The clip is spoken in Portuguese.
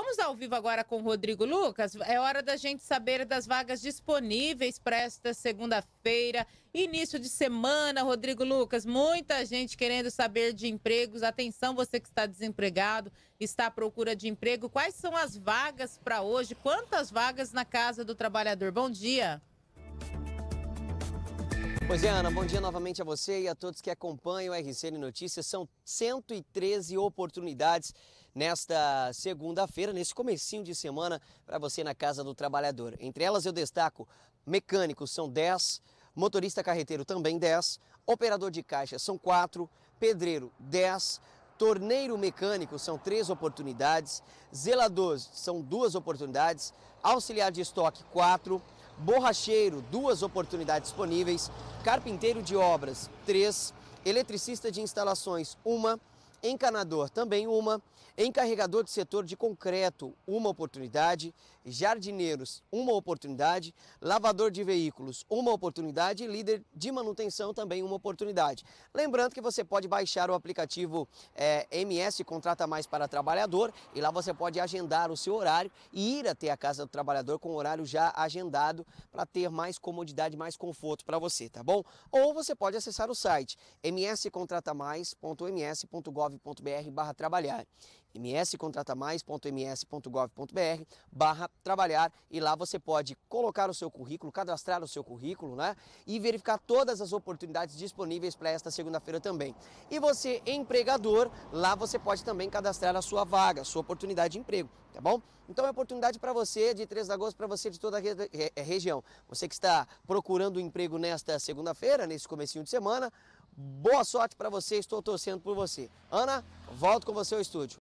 Vamos ao vivo agora com o Rodrigo Lucas. É hora da gente saber das vagas disponíveis para esta segunda-feira, início de semana. Rodrigo Lucas, muita gente querendo saber de empregos. Atenção, você que está desempregado, está à procura de emprego. Quais são as vagas para hoje? Quantas vagas na Casa do Trabalhador? Bom dia. Pois é, Ana, bom dia novamente a você e a todos que acompanham o RCN Notícias. São 113 oportunidades nesta segunda-feira, nesse comecinho de semana, para você na Casa do Trabalhador. Entre elas eu destaco mecânicos são 10, motorista carreteiro também 10, operador de caixa são 4, pedreiro 10, torneiro mecânico são três oportunidades, zelador são duas oportunidades, auxiliar de estoque 4, borracheiro, duas oportunidades disponíveis, carpinteiro de obras, três, eletricista de instalações, uma, encanador também uma, encarregador de setor de concreto uma oportunidade, jardineiros uma oportunidade, lavador de veículos uma oportunidade e líder de manutenção também uma oportunidade. Lembrando que você pode baixar o aplicativo é, eh, MS Contrata Mais para Trabalhador e lá você pode agendar o seu horário e ir até a casa do trabalhador com o horário já agendado para ter mais comodidade, mais conforto para você, tá bom? Ou você pode acessar o site mscontratamais.ms.gov barra trabalhar. mscontratamais.ms.gov.br barra trabalhar e lá você pode colocar o seu currículo, cadastrar o seu currículo, né? E verificar todas as oportunidades disponíveis para esta segunda-feira também. E você, empregador, lá você pode também cadastrar a sua vaga, a sua oportunidade de emprego, tá bom? Então é oportunidade para você de 3 de agosto, para você de toda a re região. Você que está procurando um emprego nesta segunda-feira, nesse comecinho de semana, Boa sorte para você, estou torcendo por você. Ana, volto com você ao estúdio.